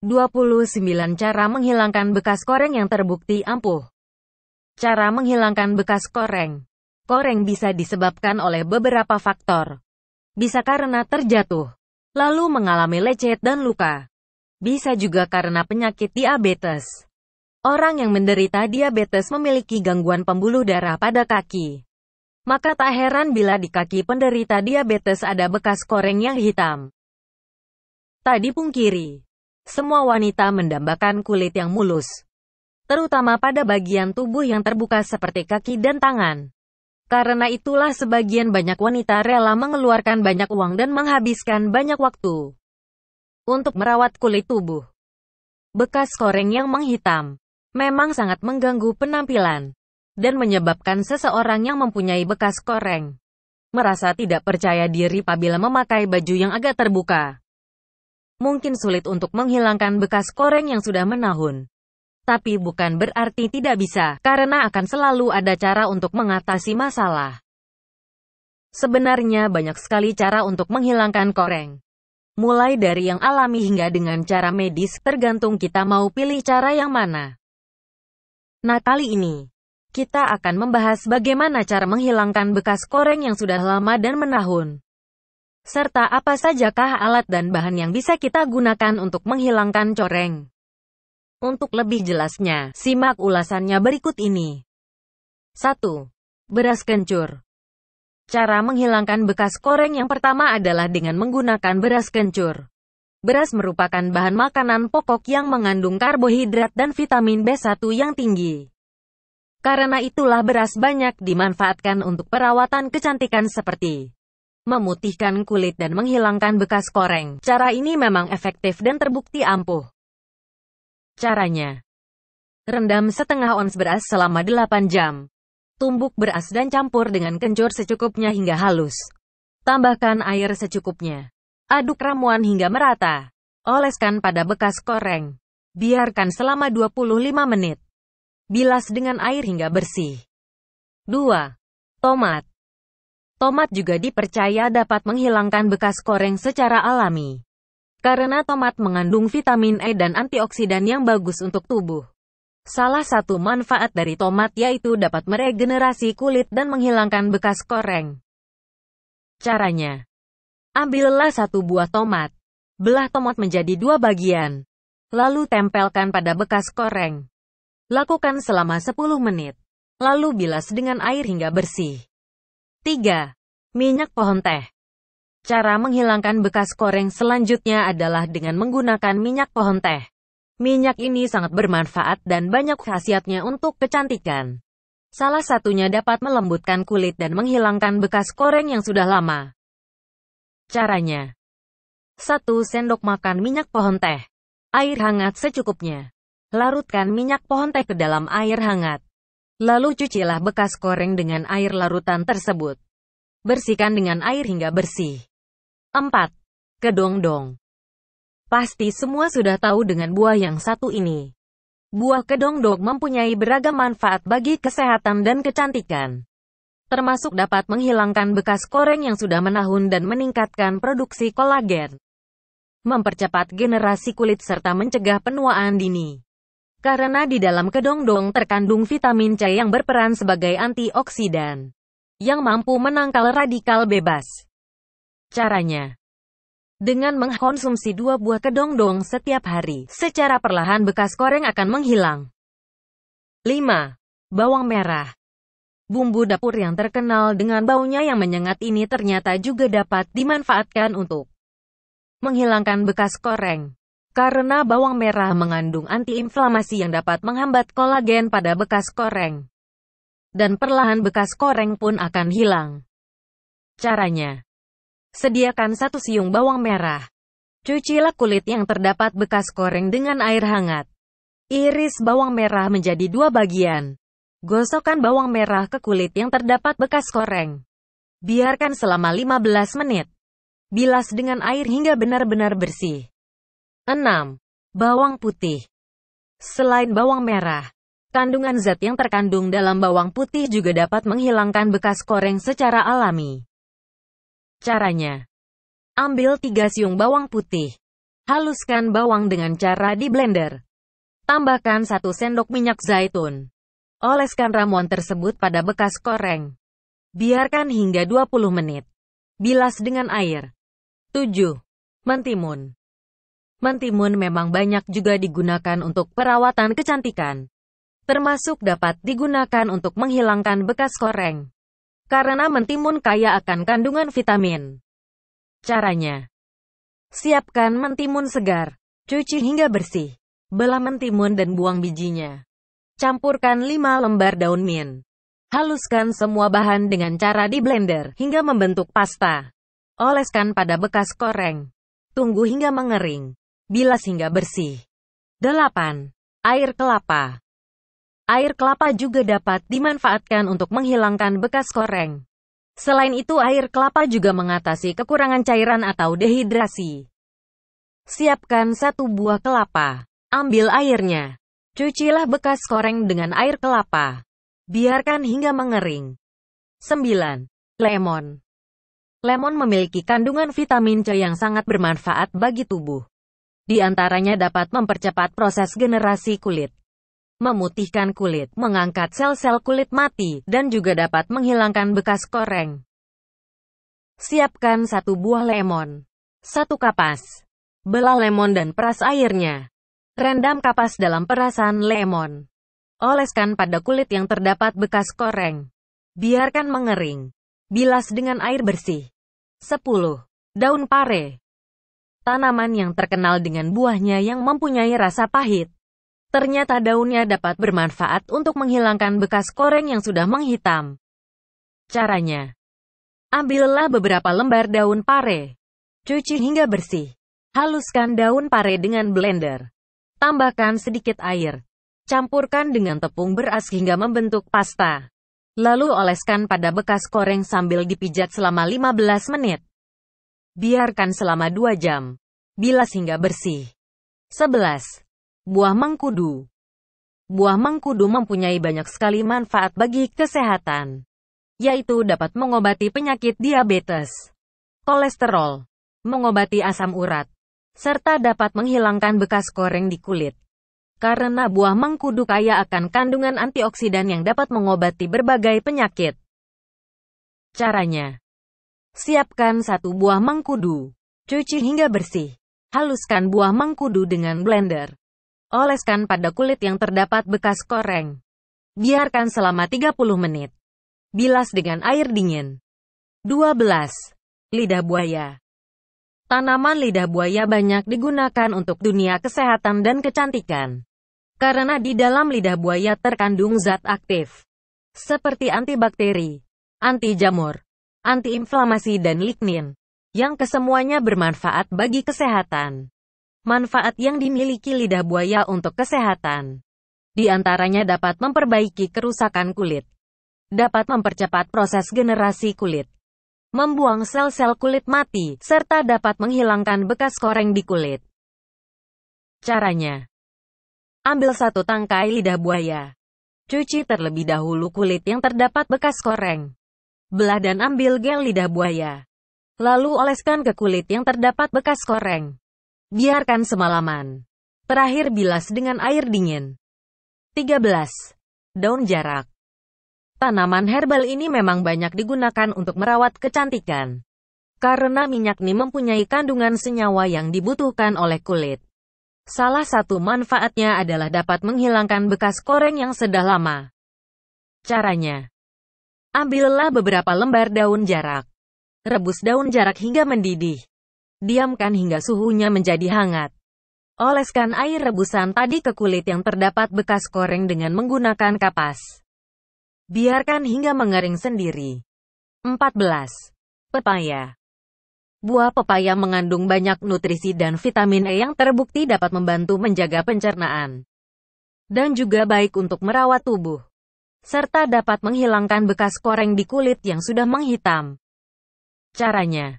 29 Cara menghilangkan bekas koreng yang terbukti ampuh. Cara menghilangkan bekas koreng. Koreng bisa disebabkan oleh beberapa faktor. Bisa karena terjatuh, lalu mengalami lecet dan luka. Bisa juga karena penyakit diabetes. Orang yang menderita diabetes memiliki gangguan pembuluh darah pada kaki. Maka tak heran bila di kaki penderita diabetes ada bekas koreng yang hitam. Tadi pungkiri semua wanita mendambakan kulit yang mulus. Terutama pada bagian tubuh yang terbuka seperti kaki dan tangan. Karena itulah sebagian banyak wanita rela mengeluarkan banyak uang dan menghabiskan banyak waktu untuk merawat kulit tubuh. Bekas koreng yang menghitam memang sangat mengganggu penampilan dan menyebabkan seseorang yang mempunyai bekas koreng merasa tidak percaya diri apabila memakai baju yang agak terbuka mungkin sulit untuk menghilangkan bekas koreng yang sudah menahun. Tapi bukan berarti tidak bisa, karena akan selalu ada cara untuk mengatasi masalah. Sebenarnya banyak sekali cara untuk menghilangkan koreng. Mulai dari yang alami hingga dengan cara medis, tergantung kita mau pilih cara yang mana. Nah kali ini, kita akan membahas bagaimana cara menghilangkan bekas koreng yang sudah lama dan menahun serta apa sajakah alat dan bahan yang bisa kita gunakan untuk menghilangkan coreng. Untuk lebih jelasnya, simak ulasannya berikut ini. 1. Beras kencur Cara menghilangkan bekas koreng yang pertama adalah dengan menggunakan beras kencur. Beras merupakan bahan makanan pokok yang mengandung karbohidrat dan vitamin B1 yang tinggi. Karena itulah beras banyak dimanfaatkan untuk perawatan kecantikan seperti memutihkan kulit dan menghilangkan bekas koreng. Cara ini memang efektif dan terbukti ampuh. Caranya Rendam setengah ons beras selama 8 jam. Tumbuk beras dan campur dengan kencur secukupnya hingga halus. Tambahkan air secukupnya. Aduk ramuan hingga merata. Oleskan pada bekas koreng. Biarkan selama 25 menit. Bilas dengan air hingga bersih. 2. Tomat. Tomat juga dipercaya dapat menghilangkan bekas koreng secara alami. Karena tomat mengandung vitamin E dan antioksidan yang bagus untuk tubuh. Salah satu manfaat dari tomat yaitu dapat meregenerasi kulit dan menghilangkan bekas koreng. Caranya. Ambillah satu buah tomat. Belah tomat menjadi dua bagian. Lalu tempelkan pada bekas koreng. Lakukan selama 10 menit. Lalu bilas dengan air hingga bersih. 3. Minyak pohon teh Cara menghilangkan bekas koreng selanjutnya adalah dengan menggunakan minyak pohon teh. Minyak ini sangat bermanfaat dan banyak khasiatnya untuk kecantikan. Salah satunya dapat melembutkan kulit dan menghilangkan bekas koreng yang sudah lama. Caranya 1 sendok makan minyak pohon teh. Air hangat secukupnya. Larutkan minyak pohon teh ke dalam air hangat. Lalu cucilah bekas koreng dengan air larutan tersebut. Bersihkan dengan air hingga bersih. 4. Kedongdong Pasti semua sudah tahu dengan buah yang satu ini. Buah kedongdong mempunyai beragam manfaat bagi kesehatan dan kecantikan. Termasuk dapat menghilangkan bekas koreng yang sudah menahun dan meningkatkan produksi kolagen. Mempercepat generasi kulit serta mencegah penuaan dini. Karena di dalam kedongdong terkandung vitamin C yang berperan sebagai antioksidan yang mampu menangkal radikal bebas. Caranya dengan mengkonsumsi dua buah kedongdong setiap hari, secara perlahan bekas koreng akan menghilang. 5. Bawang merah Bumbu dapur yang terkenal dengan baunya yang menyengat ini ternyata juga dapat dimanfaatkan untuk menghilangkan bekas koreng. Karena bawang merah mengandung antiinflamasi yang dapat menghambat kolagen pada bekas koreng. Dan perlahan bekas koreng pun akan hilang. Caranya. Sediakan satu siung bawang merah. Cucilah kulit yang terdapat bekas koreng dengan air hangat. Iris bawang merah menjadi dua bagian. Gosokkan bawang merah ke kulit yang terdapat bekas koreng. Biarkan selama 15 menit. Bilas dengan air hingga benar-benar bersih. 6. Bawang putih Selain bawang merah, kandungan zat yang terkandung dalam bawang putih juga dapat menghilangkan bekas koreng secara alami. Caranya Ambil 3 siung bawang putih. Haluskan bawang dengan cara di blender. Tambahkan 1 sendok minyak zaitun. Oleskan ramuan tersebut pada bekas koreng. Biarkan hingga 20 menit. Bilas dengan air. 7. Mentimun. Mentimun memang banyak juga digunakan untuk perawatan kecantikan. Termasuk dapat digunakan untuk menghilangkan bekas koreng. Karena mentimun kaya akan kandungan vitamin. Caranya. Siapkan mentimun segar. Cuci hingga bersih. Belah mentimun dan buang bijinya. Campurkan 5 lembar daun mint. Haluskan semua bahan dengan cara di blender hingga membentuk pasta. Oleskan pada bekas koreng. Tunggu hingga mengering bilas hingga bersih. 8. Air kelapa Air kelapa juga dapat dimanfaatkan untuk menghilangkan bekas koreng. Selain itu air kelapa juga mengatasi kekurangan cairan atau dehidrasi. Siapkan satu buah kelapa. Ambil airnya. Cucilah bekas koreng dengan air kelapa. Biarkan hingga mengering. 9. Lemon Lemon memiliki kandungan vitamin C yang sangat bermanfaat bagi tubuh. Di antaranya dapat mempercepat proses generasi kulit, memutihkan kulit, mengangkat sel-sel kulit mati, dan juga dapat menghilangkan bekas koreng. Siapkan satu buah lemon, satu kapas, belah lemon dan peras airnya. Rendam kapas dalam perasan lemon. Oleskan pada kulit yang terdapat bekas koreng. Biarkan mengering. Bilas dengan air bersih. 10. Daun pare tanaman yang terkenal dengan buahnya yang mempunyai rasa pahit. Ternyata daunnya dapat bermanfaat untuk menghilangkan bekas koreng yang sudah menghitam. Caranya, ambillah beberapa lembar daun pare. Cuci hingga bersih. Haluskan daun pare dengan blender. Tambahkan sedikit air. Campurkan dengan tepung beras hingga membentuk pasta. Lalu oleskan pada bekas koreng sambil dipijat selama 15 menit. Biarkan selama 2 jam bilas hingga bersih. 11. Buah mangkudu. Buah mangkudu mempunyai banyak sekali manfaat bagi kesehatan, yaitu dapat mengobati penyakit diabetes, kolesterol, mengobati asam urat, serta dapat menghilangkan bekas koreng di kulit. Karena buah mangkudu kaya akan kandungan antioksidan yang dapat mengobati berbagai penyakit. Caranya Siapkan satu buah mangkudu, cuci hingga bersih. Haluskan buah mengkudu dengan blender. Oleskan pada kulit yang terdapat bekas koreng. Biarkan selama 30 menit. Bilas dengan air dingin. 12. Lidah buaya Tanaman lidah buaya banyak digunakan untuk dunia kesehatan dan kecantikan. Karena di dalam lidah buaya terkandung zat aktif. Seperti antibakteri, anti jamur, antiinflamasi dan lignin yang kesemuanya bermanfaat bagi kesehatan. Manfaat yang dimiliki lidah buaya untuk kesehatan. Di antaranya dapat memperbaiki kerusakan kulit. Dapat mempercepat proses generasi kulit. Membuang sel-sel kulit mati, serta dapat menghilangkan bekas koreng di kulit. Caranya. Ambil satu tangkai lidah buaya. Cuci terlebih dahulu kulit yang terdapat bekas koreng. Belah dan ambil gel lidah buaya. Lalu oleskan ke kulit yang terdapat bekas koreng. Biarkan semalaman. Terakhir bilas dengan air dingin. 13. Daun jarak. Tanaman herbal ini memang banyak digunakan untuk merawat kecantikan. Karena minyak ini mempunyai kandungan senyawa yang dibutuhkan oleh kulit. Salah satu manfaatnya adalah dapat menghilangkan bekas koreng yang sudah lama. Caranya, ambillah beberapa lembar daun jarak. Rebus daun jarak hingga mendidih. Diamkan hingga suhunya menjadi hangat. Oleskan air rebusan tadi ke kulit yang terdapat bekas koreng dengan menggunakan kapas. Biarkan hingga mengering sendiri. 14. Pepaya Buah pepaya mengandung banyak nutrisi dan vitamin E yang terbukti dapat membantu menjaga pencernaan. Dan juga baik untuk merawat tubuh. Serta dapat menghilangkan bekas koreng di kulit yang sudah menghitam. Caranya.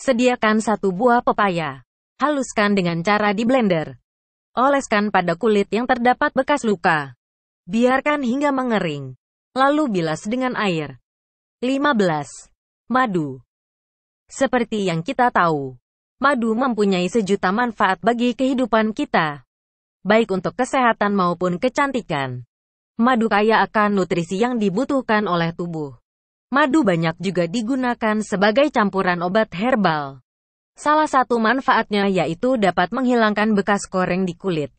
Sediakan satu buah pepaya. Haluskan dengan cara di blender. Oleskan pada kulit yang terdapat bekas luka. Biarkan hingga mengering. Lalu bilas dengan air. 15. Madu Seperti yang kita tahu, madu mempunyai sejuta manfaat bagi kehidupan kita. Baik untuk kesehatan maupun kecantikan. Madu kaya akan nutrisi yang dibutuhkan oleh tubuh. Madu banyak juga digunakan sebagai campuran obat herbal. Salah satu manfaatnya yaitu dapat menghilangkan bekas koreng di kulit.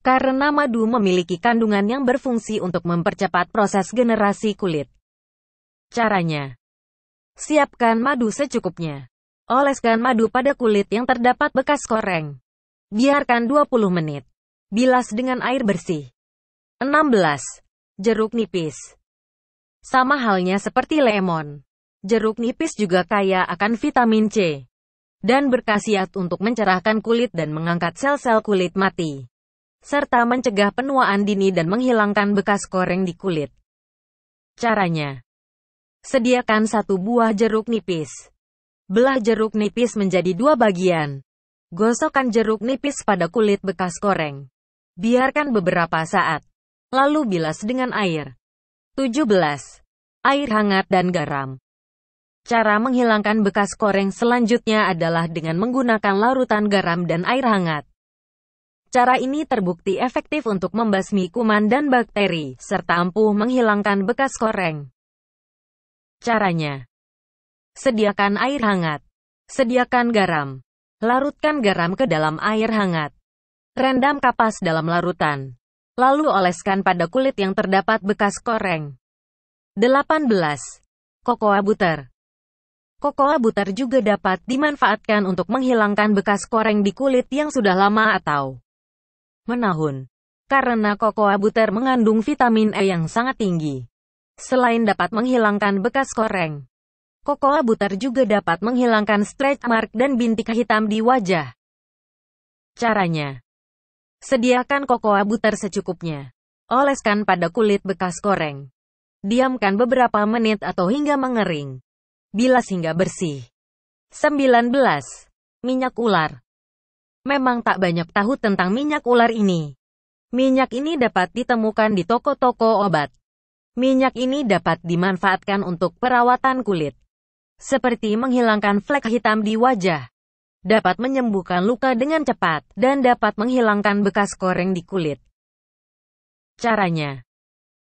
Karena madu memiliki kandungan yang berfungsi untuk mempercepat proses generasi kulit. Caranya. Siapkan madu secukupnya. Oleskan madu pada kulit yang terdapat bekas koreng. Biarkan 20 menit. Bilas dengan air bersih. 16. Jeruk nipis. Sama halnya seperti lemon. Jeruk nipis juga kaya akan vitamin C dan berkhasiat untuk mencerahkan kulit dan mengangkat sel-sel kulit mati, serta mencegah penuaan dini dan menghilangkan bekas koreng di kulit. Caranya Sediakan satu buah jeruk nipis. Belah jeruk nipis menjadi dua bagian. Gosokkan jeruk nipis pada kulit bekas koreng. Biarkan beberapa saat. Lalu bilas dengan air. 17. Air hangat dan garam. Cara menghilangkan bekas koreng selanjutnya adalah dengan menggunakan larutan garam dan air hangat. Cara ini terbukti efektif untuk membasmi kuman dan bakteri, serta ampuh menghilangkan bekas koreng. Caranya Sediakan air hangat. Sediakan garam. Larutkan garam ke dalam air hangat. Rendam kapas dalam larutan. Lalu oleskan pada kulit yang terdapat bekas koreng. 18. Cocoa butter Cocoa butter juga dapat dimanfaatkan untuk menghilangkan bekas koreng di kulit yang sudah lama atau menahun. Karena cocoa butter mengandung vitamin E yang sangat tinggi. Selain dapat menghilangkan bekas koreng, Cocoa butter juga dapat menghilangkan stretch mark dan bintik hitam di wajah. Caranya Sediakan kokoa butter secukupnya. Oleskan pada kulit bekas koreng. Diamkan beberapa menit atau hingga mengering. Bilas hingga bersih. 19. Minyak ular. Memang tak banyak tahu tentang minyak ular ini. Minyak ini dapat ditemukan di toko-toko obat. Minyak ini dapat dimanfaatkan untuk perawatan kulit, seperti menghilangkan flek hitam di wajah dapat menyembuhkan luka dengan cepat, dan dapat menghilangkan bekas koreng di kulit. Caranya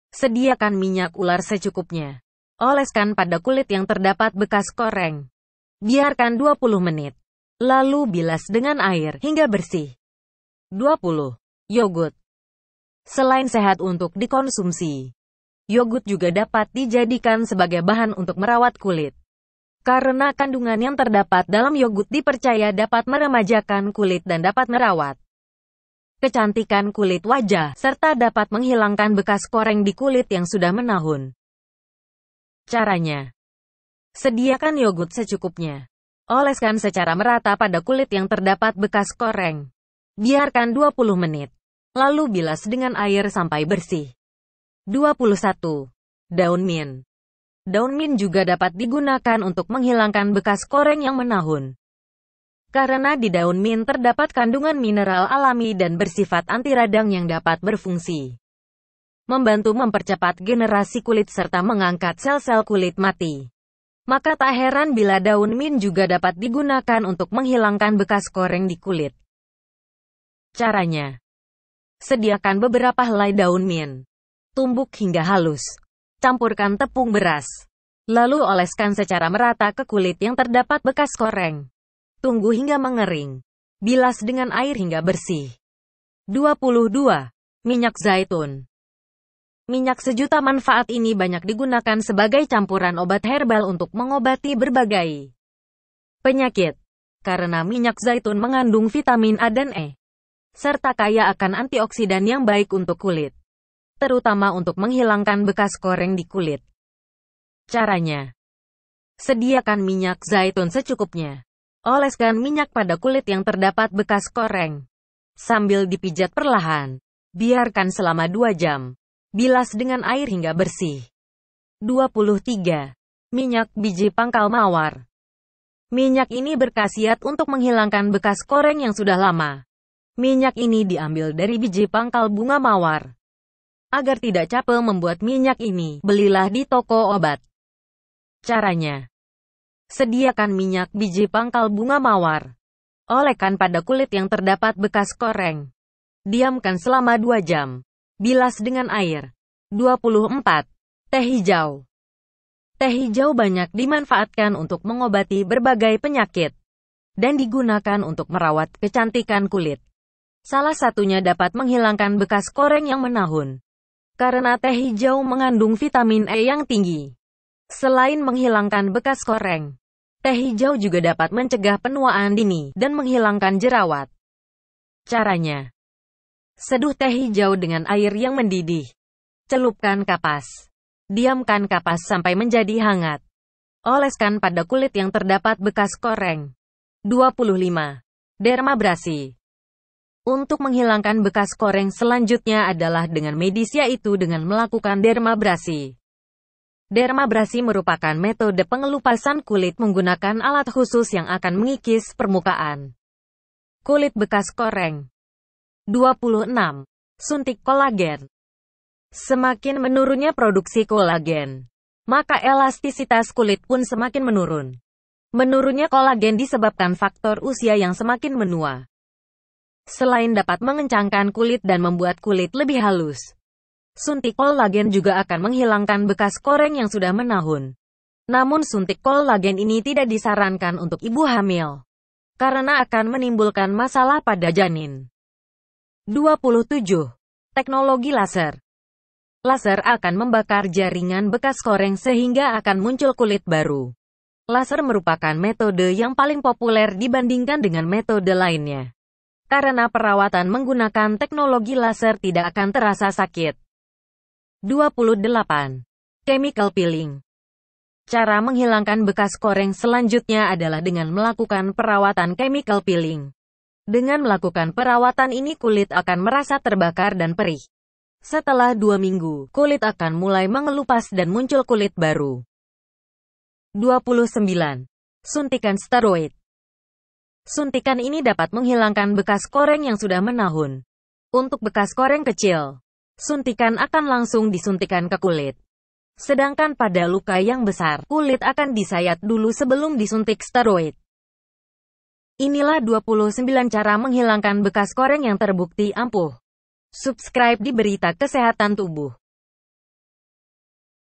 Sediakan minyak ular secukupnya. Oleskan pada kulit yang terdapat bekas koreng. Biarkan 20 menit. Lalu bilas dengan air hingga bersih. 20. Yogurt Selain sehat untuk dikonsumsi, yogurt juga dapat dijadikan sebagai bahan untuk merawat kulit. Karena kandungan yang terdapat dalam yogurt dipercaya dapat meremajakan kulit dan dapat merawat kecantikan kulit wajah, serta dapat menghilangkan bekas koreng di kulit yang sudah menahun. Caranya Sediakan yogurt secukupnya. Oleskan secara merata pada kulit yang terdapat bekas koreng. Biarkan 20 menit. Lalu bilas dengan air sampai bersih. 21. Daun mint Daun mint juga dapat digunakan untuk menghilangkan bekas koreng yang menahun. Karena di daun mint terdapat kandungan mineral alami dan bersifat anti radang yang dapat berfungsi. Membantu mempercepat generasi kulit serta mengangkat sel-sel kulit mati. Maka tak heran bila daun mint juga dapat digunakan untuk menghilangkan bekas koreng di kulit. Caranya Sediakan beberapa helai daun mint. Tumbuk hingga halus. Campurkan tepung beras. Lalu oleskan secara merata ke kulit yang terdapat bekas koreng. Tunggu hingga mengering. Bilas dengan air hingga bersih. 22. Minyak zaitun. Minyak sejuta manfaat ini banyak digunakan sebagai campuran obat herbal untuk mengobati berbagai penyakit. Karena minyak zaitun mengandung vitamin A dan E, serta kaya akan antioksidan yang baik untuk kulit terutama untuk menghilangkan bekas koreng di kulit. Caranya Sediakan minyak zaitun secukupnya. Oleskan minyak pada kulit yang terdapat bekas koreng. Sambil dipijat perlahan. Biarkan selama 2 jam. Bilas dengan air hingga bersih. 23. Minyak biji pangkal mawar. Minyak ini berkhasiat untuk menghilangkan bekas koreng yang sudah lama. Minyak ini diambil dari biji pangkal bunga mawar. Agar tidak capek membuat minyak ini, belilah di toko obat. Caranya Sediakan minyak biji pangkal bunga mawar. Olehkan pada kulit yang terdapat bekas koreng. Diamkan selama 2 jam. Bilas dengan air. 24. Teh hijau Teh hijau banyak dimanfaatkan untuk mengobati berbagai penyakit dan digunakan untuk merawat kecantikan kulit. Salah satunya dapat menghilangkan bekas koreng yang menahun karena teh hijau mengandung vitamin E yang tinggi. Selain menghilangkan bekas koreng, teh hijau juga dapat mencegah penuaan dini dan menghilangkan jerawat. Caranya Seduh teh hijau dengan air yang mendidih. Celupkan kapas. Diamkan kapas sampai menjadi hangat. Oleskan pada kulit yang terdapat bekas koreng. 25. Dermabrasi untuk menghilangkan bekas koreng selanjutnya adalah dengan medis yaitu dengan melakukan dermabrasi. Dermabrasi merupakan metode pengelupasan kulit menggunakan alat khusus yang akan mengikis permukaan kulit bekas koreng. 26. Suntik kolagen. Semakin menurunnya produksi kolagen, maka elastisitas kulit pun semakin menurun. Menurunnya kolagen disebabkan faktor usia yang semakin menua. Selain dapat mengencangkan kulit dan membuat kulit lebih halus, suntik kolagen juga akan menghilangkan bekas koreng yang sudah menahun. Namun suntik kolagen ini tidak disarankan untuk ibu hamil, karena akan menimbulkan masalah pada janin. 27. Teknologi laser Laser akan membakar jaringan bekas koreng sehingga akan muncul kulit baru. Laser merupakan metode yang paling populer dibandingkan dengan metode lainnya karena perawatan menggunakan teknologi laser tidak akan terasa sakit. 28. Chemical peeling Cara menghilangkan bekas koreng selanjutnya adalah dengan melakukan perawatan chemical peeling. Dengan melakukan perawatan ini kulit akan merasa terbakar dan perih. Setelah dua minggu, kulit akan mulai mengelupas dan muncul kulit baru. 29. Suntikan steroid Suntikan ini dapat menghilangkan bekas koreng yang sudah menahun. Untuk bekas koreng kecil, suntikan akan langsung disuntikan ke kulit. Sedangkan pada luka yang besar, kulit akan disayat dulu sebelum disuntik steroid. Inilah 29 cara menghilangkan bekas koreng yang terbukti ampuh. Subscribe di Berita Kesehatan Tubuh.